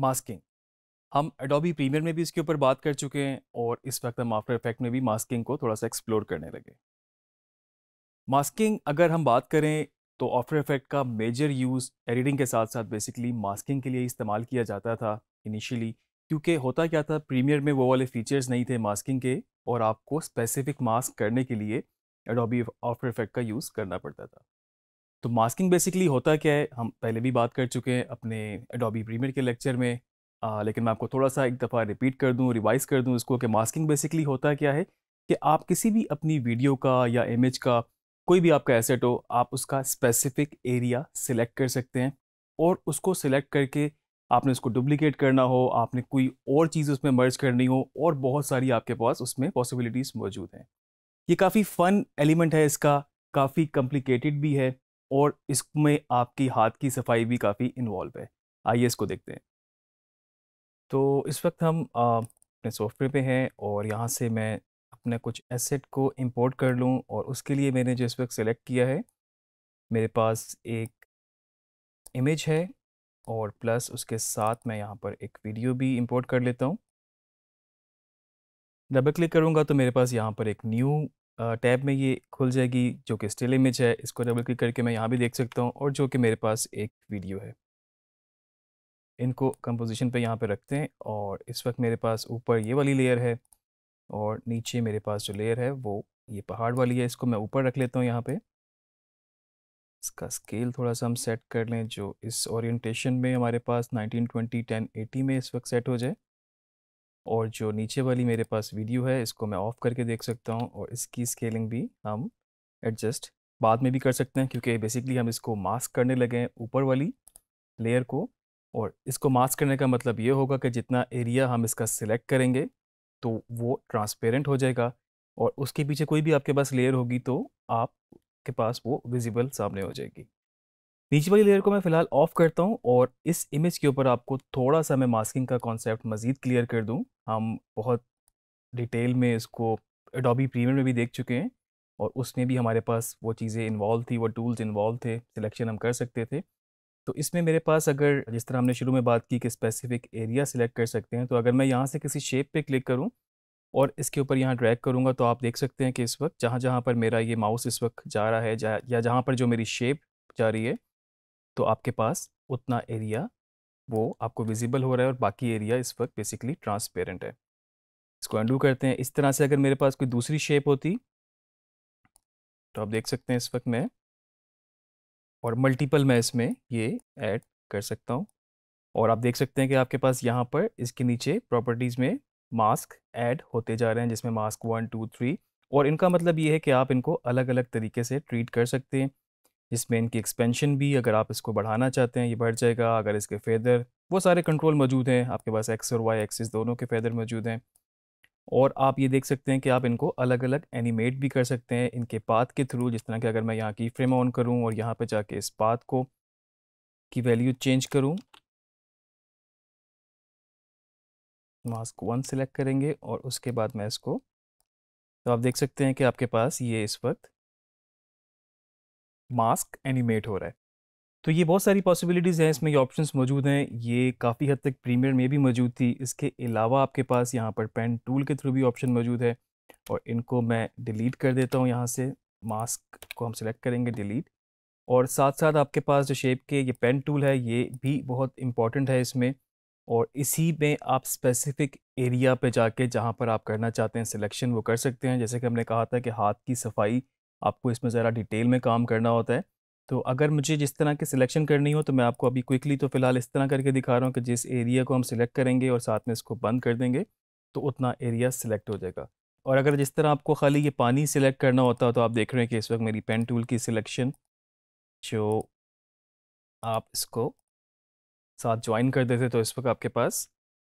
masking हम Adobe premiere में भी इसके ऊपर बात कर चुके हैं और इस वक्त हम आफ्टर इफेक्ट में भी मास्किंग को थोड़ा सा एक्सप्लोर करने लगे मास्किंग अगर हम बात करें तो आफ्टर इफेक्ट का मेजर यूज़ एडिटिंग के साथ साथ बेसिकली मास्किंग के लिए इस्तेमाल किया जाता था इनिशियली क्योंकि होता क्या था प्रीमियर में वो वाले फीचर्स नहीं थे मास्किंग के और आपको स्पेसिफिक मास्क करने के लिए एडोबी आफ्टर इफेक्ट का यूज़ करना पड़ता था तो मास्किंग बेसिकली होता क्या है हम पहले भी बात कर चुके हैं अपने एडोबी प्रीमियर के लेक्चर में आ, लेकिन मैं आपको थोड़ा सा एक दफ़ा रिपीट कर दूँ रिवाइज कर दूँ इसको कि मास्किंग बेसिकली होता क्या है कि आप किसी भी अपनी वीडियो का या इमेज का कोई भी आपका एसेट हो आप उसका स्पेसिफिक एरिया सिलेक्ट कर सकते हैं और उसको सिलेक्ट करके आपने उसको डुप्लिकेट करना हो आपने कोई और चीज़ उसमें मर्ज करनी हो और बहुत सारी आपके पास उसमें पॉसिबिलिटीज़ मौजूद हैं ये काफ़ी फ़न एलिमेंट है इसका काफ़ी कॉम्प्लिकेटेड भी है और इसमें आपकी हाथ की सफाई भी काफ़ी इन्वॉल्व है आइए इसको देखते हैं तो इस वक्त हम अपने सॉफ्टवेयर पे हैं और यहाँ से मैं अपने कुछ एसेट को इंपोर्ट कर लूँ और उसके लिए मैंने जो इस वक्त सेलेक्ट किया है मेरे पास एक इमेज है और प्लस उसके साथ मैं यहाँ पर एक वीडियो भी इंपोर्ट कर लेता हूँ डबल क्लिक करूँगा तो मेरे पास यहाँ पर एक न्यू टैब में ये खुल जाएगी जो कि स्टिल इमेज है इसको डबल क्लिक करके मैं यहाँ भी देख सकता हूँ और जो कि मेरे पास एक वीडियो है इनको कंपोजिशन पे यहाँ पे रखते हैं और इस वक्त मेरे पास ऊपर ये वाली लेयर है और नीचे मेरे पास जो लेयर है वो ये पहाड़ वाली है इसको मैं ऊपर रख लेता हूँ यहाँ पर इसका स्केल थोड़ा सा हम सेट कर लें जो इस ओरिएंटेशन में हमारे पास 1920 1080 में इस वक्त सेट हो जाए और जो नीचे वाली मेरे पास वीडियो है इसको मैं ऑफ़ करके देख सकता हूँ और इसकी स्केलिंग भी हम एडजस्ट बाद में भी कर सकते हैं क्योंकि बेसिकली हम इसको मास्क करने लगे हैं ऊपर वाली लेयर को और इसको मास्क करने का मतलब ये होगा कि जितना एरिया हम इसका सिलेक्ट करेंगे तो वो ट्रांसपेरेंट हो जाएगा और उसके पीछे कोई भी आपके पास लेयर होगी तो आपके पास वो विजिबल सामने हो जाएगी नीचे वाली लेयर को मैं फ़िलहाल ऑफ करता हूँ और इस इमेज के ऊपर आपको थोड़ा सा मैं मास्किंग का कॉन्सेप्ट मज़ीद क्लियर कर दूँ हम बहुत डिटेल में इसको एडोबी प्रीमियर में भी देख चुके हैं और उसमें भी हमारे पास वो चीज़ें इन्वॉल्व थी वो टूल्स इन्वॉल्व थे सिलेक्शन हम कर सकते थे तो इसमें मेरे पास अगर जिस तरह हमने शुरू में बात की कि स्पेसिफिक एरिया सिलेक्ट कर सकते हैं तो अगर मैं यहाँ से किसी शेप पे क्लिक करूँ और इसके ऊपर यहाँ ड्रैग करूँगा तो आप देख सकते हैं कि इस वक्त जहाँ जहाँ पर मेरा ये माउस इस वक्त जा रहा है जा, या जहाँ पर जो मेरी शेप जा रही है तो आपके पास उतना एरिया वो आपको विजिबल हो रहा है और बाकी एरिया इस वक्त बेसिकली ट्रांसपेरेंट है इसको अंडू करते हैं इस तरह से अगर मेरे पास कोई दूसरी शेप होती तो आप देख सकते हैं इस वक्त मैं और मल्टीपल मैं इसमें ये ऐड कर सकता हूँ और आप देख सकते हैं कि आपके पास यहाँ पर इसके नीचे प्रॉपर्टीज़ में मास्क ऐड होते जा रहे हैं जिसमें मास्क वन टू थ्री और इनका मतलब ये है कि आप इनको अलग अलग तरीके से ट्रीट कर सकते हैं इसमें इनकी एक्सपेंशन भी अगर आप इसको बढ़ाना चाहते हैं ये बढ़ जाएगा अगर इसके फेदर वो सारे कंट्रोल मौजूद हैं आपके पास एक्स और वाई एक्सिस दोनों के फेदर मौजूद हैं और आप ये देख सकते हैं कि आप इनको अलग अलग एनिमेट भी कर सकते हैं इनके पाथ के थ्रू जिस तरह के अगर मैं यहाँ की फ्रेम ऑन करूँ और यहाँ पर जाके इस पाथ को की वैल्यू चेंज करूँ मास्क वन सेलेक्ट करेंगे और उसके बाद मैं इसको तो आप देख सकते हैं कि आपके पास ये इस वक्त मास्क एनिमेट हो रहा है तो ये बहुत सारी पॉसिबिलिटीज़ हैं इसमें ये ऑप्शंस मौजूद हैं ये काफ़ी हद तक प्रीमियर में भी मौजूद थी इसके अलावा आपके पास यहाँ पर पेन टूल के थ्रू भी ऑप्शन मौजूद है और इनको मैं डिलीट कर देता हूँ यहाँ से मास्क को हम सिलेक्ट करेंगे डिलीट और साथ साथ आपके पास जो शेप के ये पेन टूल है ये भी बहुत इंपॉर्टेंट है इसमें और इसी में आप स्पेसिफिक एरिया पे जाके जहाँ पर आप करना चाहते हैं सिलेक्शन वो कर सकते हैं जैसे कि हमने कहा था कि हाथ की सफाई आपको इसमें ज़रा डिटेल में काम करना होता है तो अगर मुझे जिस तरह की सिलेक्शन करनी हो तो मैं आपको अभी क्विकली तो फ़िलहाल इस तरह करके दिखा रहा हूँ कि जिस एरिया को हम सिलेक्ट करेंगे और साथ में इसको बंद कर देंगे तो उतना एरिया सिलेक्ट हो जाएगा और अगर जिस तरह आपको खाली ये पानी सिलेक्ट करना होता है तो आप देख रहे हैं कि इस वक्त मेरी पेन टूल की सिलेक्शन जो आप इसको साथ ज्वाइन कर देते तो इस वक्त आपके पास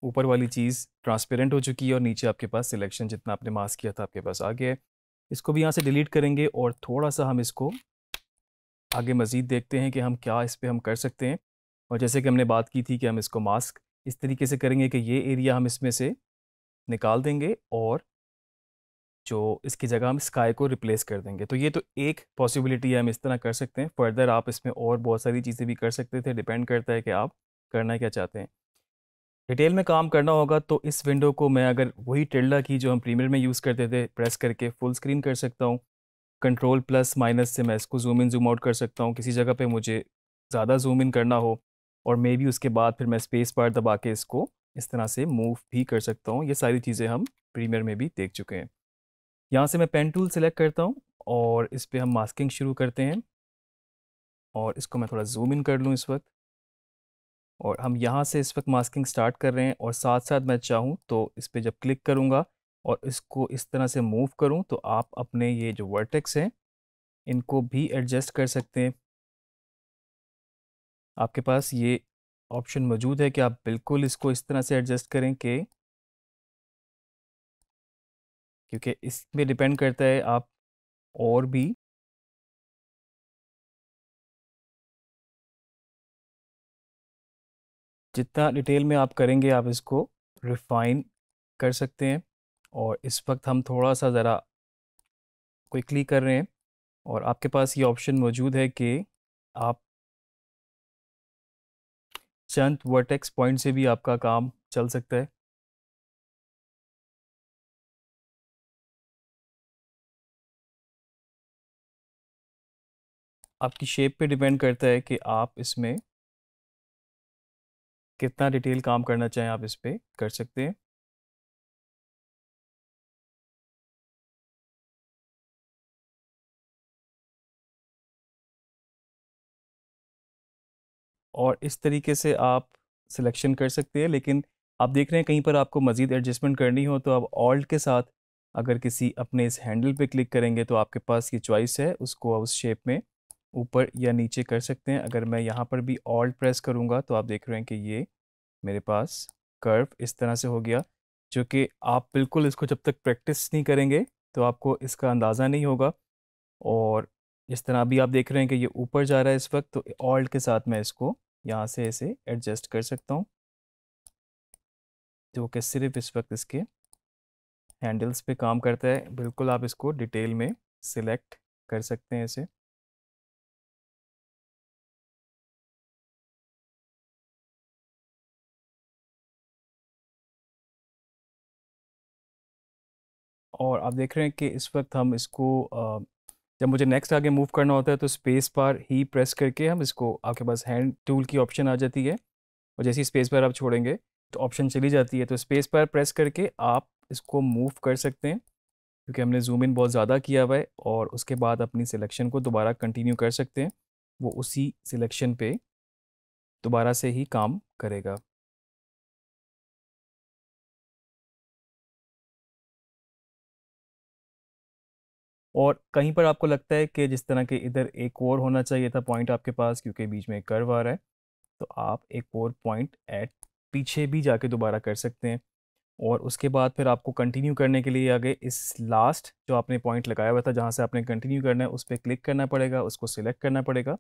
ऊपर वाली चीज़ ट्रांसपेरेंट हो चुकी है और नीचे आपके पास सिलेक्शन जितना आपने मास्क किया था आपके पास आ गया है इसको भी यहाँ से डिलीट करेंगे और थोड़ा सा हम इसको आगे मज़ीद देखते हैं कि हम क्या इस पर हम कर सकते हैं और जैसे कि हमने बात की थी कि हम इसको मास्क इस तरीके से करेंगे कि ये एरिया हम इसमें से निकाल देंगे और जो इसकी जगह हम स्काई को रिप्लेस कर देंगे तो ये तो एक पॉसिबिलिटी है हम इस तरह कर सकते हैं फर्दर आप इसमें और बहुत सारी चीज़ें भी कर सकते थे डिपेंड करता है कि आप करना क्या चाहते हैं रिटेल में काम करना होगा तो इस विंडो को मैं अगर वही टेल्डा की जो हम प्रीमियर में यूज़ करते थे प्रेस करके फुल स्क्रीन कर सकता हूँ कंट्रोल प्लस माइनस से मैं इसको जूम इन जूम आउट कर सकता हूँ किसी जगह पे मुझे ज़्यादा जूम इन करना हो और मे बी उसके बाद फिर मैं स्पेस बार दबा के इसको इस तरह से मूव भी कर सकता हूँ ये सारी चीज़ें हम प्रीमियर में भी देख चुके हैं यहाँ से मैं पेन टूल सेलेक्ट करता हूँ और इस पर हम मास्किंग शुरू करते हैं और इसको मैं थोड़ा जूम इन कर लूँ इस वक्त और हम यहाँ से इस वक्त मास्किंग स्टार्ट कर रहे हैं और साथ साथ मैं चाहूँ तो इस पर जब क्लिक करूँगा और इसको इस तरह से मूव करूँ तो आप अपने ये जो वर्टेक्स हैं इनको भी एडजस्ट कर सकते हैं आपके पास ये ऑप्शन मौजूद है कि आप बिल्कुल इसको इस तरह से एडजस्ट करें कि क्योंकि इसमें डिपेंड करता है आप और भी जितना डिटेल में आप करेंगे आप इसको रिफाइन कर सकते हैं और इस वक्त हम थोड़ा सा ज़रा क्विकली कर रहे हैं और आपके पास ये ऑप्शन मौजूद है कि आप चंद वर्टेक्स पॉइंट से भी आपका काम चल सकता है आपकी शेप पे डिपेंड करता है कि आप इसमें कितना डिटेल काम करना चाहें आप इस पर कर सकते हैं और इस तरीके से आप सिलेक्शन कर सकते हैं लेकिन आप देख रहे हैं कहीं पर आपको मज़ीद एडजस्टमेंट करनी हो तो आप ऑल्ट के साथ अगर किसी अपने इस हैंडल पे क्लिक करेंगे तो आपके पास ये चॉइस है उसको उस शेप में ऊपर या नीचे कर सकते हैं अगर मैं यहाँ पर भी ऑल्ट प्रेस करूँगा तो आप देख रहे हैं कि ये मेरे पास कर्व इस तरह से हो गया जो कि आप बिल्कुल इसको जब तक प्रैक्टिस नहीं करेंगे तो आपको इसका अंदाज़ा नहीं होगा और जिस तरह अभी आप देख रहे हैं कि ये ऊपर जा रहा है इस वक्त तो ऑल्ट के साथ मैं इसको यहाँ से इसे एडजस्ट कर सकता हूँ जो कि सिर्फ इस वक्त इसके हैंडल्स पे काम करता है बिल्कुल आप इसको डिटेल में सिलेक्ट कर सकते हैं इसे और आप देख रहे हैं कि इस वक्त हम इसको जब मुझे नेक्स्ट आगे मूव करना होता है तो स्पेस पर ही प्रेस करके हम इसको आपके पास हैंड टूल की ऑप्शन आ जाती है और जैसे ही स्पेस पर आप छोड़ेंगे तो ऑप्शन चली जाती है तो स्पेस पर प्रेस करके आप इसको मूव कर सकते हैं क्योंकि हमने जूम इन बहुत ज़्यादा किया हुआ है और उसके बाद अपनी सिलेक्शन को दोबारा कंटिन्यू कर सकते हैं वो उसी सिलेक्शन पे दोबारा से ही काम करेगा और कहीं पर आपको लगता है कि जिस तरह के इधर एक और होना चाहिए था पॉइंट आपके पास क्योंकि बीच में एक कर्व आ रहा है तो आप एक और पॉइंट एट पीछे भी जाके दोबारा कर सकते हैं और उसके बाद फिर आपको कंटिन्यू करने के लिए आगे इस लास्ट जो आपने पॉइंट लगाया हुआ था जहाँ से आपने कंटिन्यू करना है उस पर क्लिक करना पड़ेगा उसको सिलेक्ट करना पड़ेगा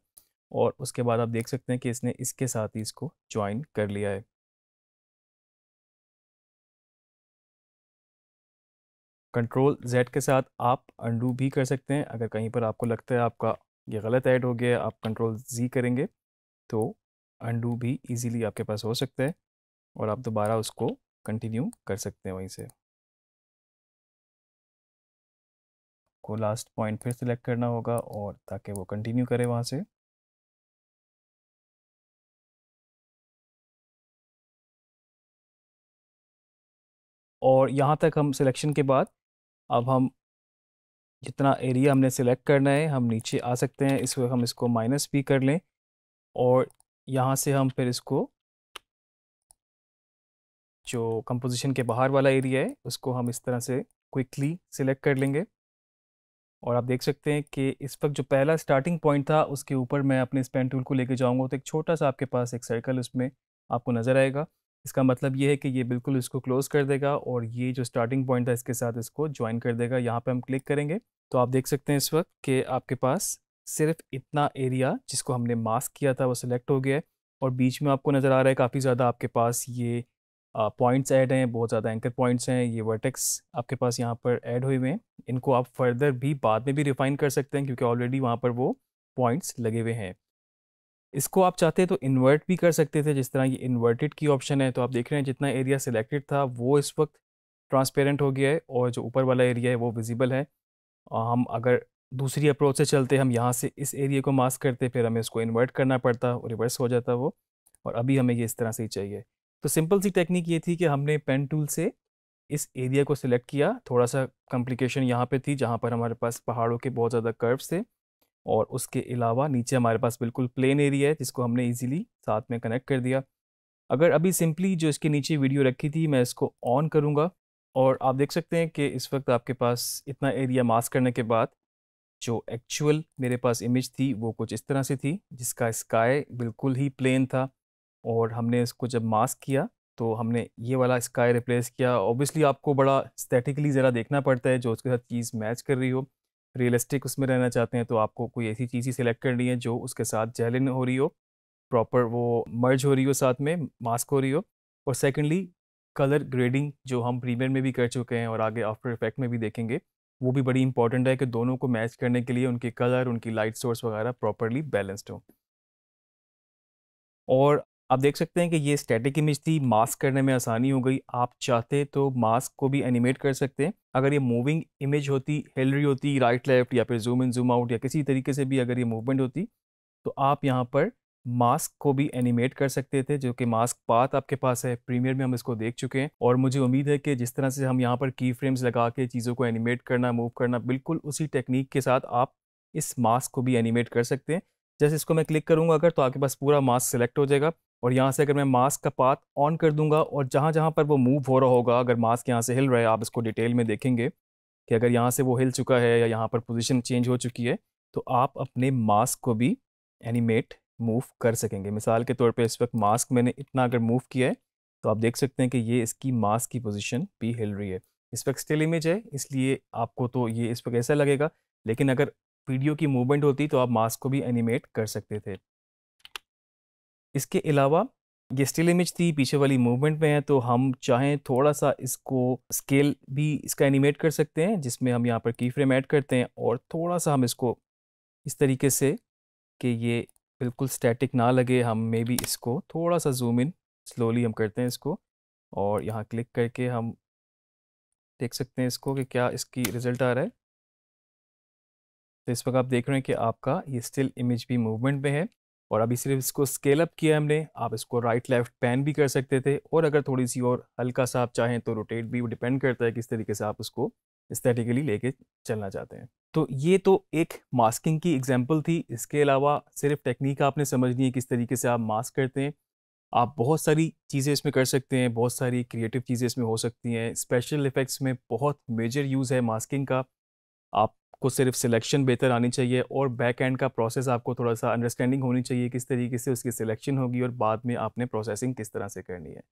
और उसके बाद आप देख सकते हैं कि इसने इसके साथ ही इसको ज्वाइन कर लिया है कंट्रोल जेड के साथ आप अंडू भी कर सकते हैं अगर कहीं पर आपको लगता है आपका ये गलत ऐड हो गया आप कंट्रोल जी करेंगे तो अंडू भी इजीली आपके पास हो सकता है और आप दोबारा उसको कंटिन्यू कर सकते हैं वहीं से को लास्ट पॉइंट फिर सेलेक्ट करना होगा और ताकि वो कंटिन्यू करे वहाँ से और यहाँ तक हम सिलेक्शन के बाद अब हम जितना एरिया हमने सिलेक्ट करना है हम नीचे आ सकते हैं इस वक्त हम इसको माइनस भी कर लें और यहाँ से हम फिर इसको जो कंपोजिशन के बाहर वाला एरिया है उसको हम इस तरह से क्विकली सिलेक्ट कर लेंगे और आप देख सकते हैं कि इस वक्त जो पहला स्टार्टिंग पॉइंट था उसके ऊपर मैं अपने स्पेन टूल को लेके जाऊंगा तो एक छोटा सा आपके पास एक सर्कल उसमें आपको नज़र आएगा इसका मतलब ये है कि ये बिल्कुल इसको क्लोज़ कर देगा और ये जो स्टार्टिंग पॉइंट था इसके साथ इसको ज्वाइन कर देगा यहाँ पे हम क्लिक करेंगे तो आप देख सकते हैं इस वक्त कि आपके पास सिर्फ इतना एरिया जिसको हमने मास्क किया था वो सिलेक्ट हो गया है और बीच में आपको नज़र आ रहा है काफ़ी ज़्यादा आपके पास ये पॉइंट्स ऐड हैं बहुत ज़्यादा एंकर पॉइंट्स हैं ये वर्टेक्स आपके पास यहाँ पर ऐड हुए हुए हैं इनको आप फर्दर भी बाद में भी रिफाइन कर सकते हैं क्योंकि ऑलरेडी वहाँ पर वो पॉइंट्स लगे हुए हैं इसको आप चाहते तो इन्वर्ट भी कर सकते थे जिस तरह ये इन्वर्टेड की ऑप्शन है तो आप देख रहे हैं जितना एरिया सिलेक्टेड था वो इस वक्त ट्रांसपेरेंट हो गया है और जो ऊपर वाला एरिया है वो विजिबल है और हम अगर दूसरी अप्रोच से चलते हम यहाँ से इस एरिया को मास्क करते फिर हमें इसको इन्वर्ट करना पड़ता और रिवर्स हो जाता वो और अभी हमें ये इस तरह से ही चाहिए तो सिंपल सी टेक्निक ये थी कि हमने पेन टूल से इस एरिया को सिलेक्ट किया थोड़ा सा कॉम्प्लिकेशन यहाँ पे थी जहाँ पर हमारे पास पहाड़ों के बहुत ज़्यादा कर्व्स थे और उसके अलावा नीचे हमारे पास बिल्कुल प्लेन एरिया है जिसको हमने इजीली साथ में कनेक्ट कर दिया अगर अभी सिंपली जो इसके नीचे वीडियो रखी थी मैं इसको ऑन करूँगा और आप देख सकते हैं कि इस वक्त आपके पास इतना एरिया मास्क करने के बाद जो एक्चुअल मेरे पास इमेज थी वो कुछ इस तरह से थी जिसका स्काई बिल्कुल ही प्लेन था और हमने इसको जब मास्क किया तो हमने ये वाला स्काई रिप्लेस किया ऑब्वियसली आपको बड़ा स्थेटिकली ज़रा देखना पड़ता है जो उसके साथ चीज़ मैच कर रही हो रियलिस्टिक उसमें रहना चाहते हैं तो आपको कोई ऐसी चीज़ ही सिलेक्ट करनी है जो उसके साथ जेलिन हो रही हो प्रॉपर वो मर्ज हो रही हो साथ में मास्क हो रही हो और सेकेंडली कलर ग्रेडिंग जो हम प्रीमियर में भी कर चुके हैं और आगे आफ्टर इफेक्ट में भी देखेंगे वो भी बड़ी इंपॉर्टेंट है कि दोनों को मैच करने के लिए उनके कलर उनकी लाइट सोर्स वगैरह प्रॉपरली बैलेंस्ड हो और आप देख सकते हैं कि ये स्टैटिक इमेज थी मास्क करने में आसानी हो गई आप चाहते तो मास्क को भी एनिमेट कर सकते हैं अगर ये मूविंग इमेज होती हेलरी होती राइट लेफ्ट या फिर जूम इन जूम आउट या किसी तरीके से भी अगर ये मूवमेंट होती तो आप यहाँ पर मास्क को भी एनिमेट कर सकते थे जो कि मास्क पाथ आपके पास है प्रीमियर में हम इसको देख चुके हैं और मुझे उम्मीद है कि जिस तरह से हम यहाँ पर की फ्रेम्स लगा के चीज़ों को एनिमेट करना मूव करना बिल्कुल उसी टेक्निक के साथ आप इस मास्क को भी एनिमेट कर सकते हैं जैसे इसको मैं क्लिक करूँगा अगर तो आपके पास पूरा मास्क सिलेक्ट हो जाएगा और यहाँ से अगर मैं मास्क का पाथ ऑन कर दूंगा और जहाँ जहाँ पर वो मूव हो रहा होगा अगर मास्क यहाँ से हिल रहा है आप इसको डिटेल में देखेंगे कि अगर यहाँ से वो हिल चुका है या यहाँ पर पोजिशन चेंज हो चुकी है तो आप अपने मास्क को भी एनिमेट मूव कर सकेंगे मिसाल के तौर पर इस वक्त मास्क मैंने इतना अगर मूव किया है तो आप देख सकते हैं कि ये इसकी मास्क की पोजिशन भी हिल रही है इस वक्त स्टिल इमेज है इसलिए आपको तो ये इस वक्त ऐसा लगेगा लेकिन अगर वीडियो की मूवमेंट होती तो आप मास्क को भी एनिमेट कर सकते थे इसके अलावा ये स्टिल इमेज थी पीछे वाली मूवमेंट में है तो हम चाहें थोड़ा सा इसको स्केल भी इसका एनिमेट कर सकते हैं जिसमें हम यहाँ पर की फ्रेम ऐड करते हैं और थोड़ा सा हम इसको इस तरीके से कि ये बिल्कुल स्टैटिक ना लगे हम मे भी इसको थोड़ा सा जूम इन स्लोली हम करते हैं इसको और यहाँ क्लिक करके हम देख सकते हैं इसको कि क्या इसकी रिज़ल्ट आ रहा है तो इस वक्त आप देख रहे हैं कि आपका ये स्टिल इमेज भी मूवमेंट में है और अभी सिर्फ इसको स्केल अप किया हमने आप इसको राइट लेफ्ट पैन भी कर सकते थे और अगर थोड़ी सी और हल्का सा आप चाहें तो रोटेट भी डिपेंड करता है किस तरीके से आप उसको स्थेटिकली लेके चलना चाहते हैं तो ये तो एक मास्किंग की एग्जाम्पल थी इसके अलावा सिर्फ टेक्निक आपने समझनी है किस तरीके से आप मास्क करते हैं आप बहुत सारी चीज़ें इसमें कर सकते हैं बहुत सारी क्रिएटिव चीज़ें इसमें हो सकती हैं स्पेशल इफ़ेक्ट्स में बहुत मेजर यूज़ है मास्किंग का आपको सिर्फ सिलेक्शन बेहतर आनी चाहिए और बैक एंड का प्रोसेस आपको थोड़ा सा अंडरस्टैंडिंग होनी चाहिए किस तरीके से उसकी सिलेक्शन होगी और बाद में आपने प्रोसेसिंग किस तरह से करनी है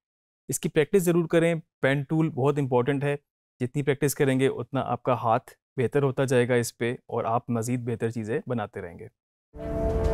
इसकी प्रैक्टिस ज़रूर करें पेन टूल बहुत इंपॉर्टेंट है जितनी प्रैक्टिस करेंगे उतना आपका हाथ बेहतर होता जाएगा इस पर और आप मज़ीद बेहतर चीज़ें बनाते रहेंगे